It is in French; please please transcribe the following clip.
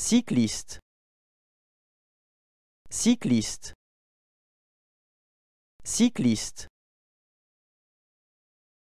Cycliste. Cycliste. Cycliste.